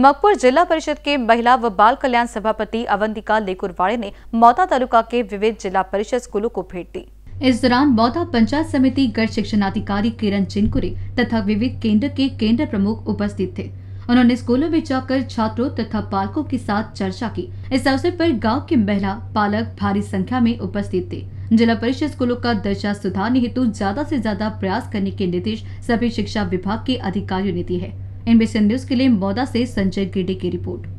मकपुर जिला परिषद के महिला व बाल कल्याण सभापति अवंतिका लेकुरवाड़े ने मौता तालुका के विविध जिला परिषद स्कूलों को भेंट दी इस दौरान मौता पंचायत समिति गढ़ शिक्षणाधिकारी किरण चिनकुरी तथा विविध केंद्र के केंद्र प्रमुख उपस्थित थे उन्होंने स्कूलों में जाकर छात्रों तथा पालकों के साथ चर्चा की इस अवसर पर गांव के महिला पालक भारी संख्या में उपस्थित थे जिला परिषद स्कूलों का दर्जा सुधारने हेतु ज्यादा से ज्यादा प्रयास करने के निर्देश सभी शिक्षा विभाग के अधिकारियों ने दिए है एनबीसी न्यूज के लिए मौदा से संजय गिडे की रिपोर्ट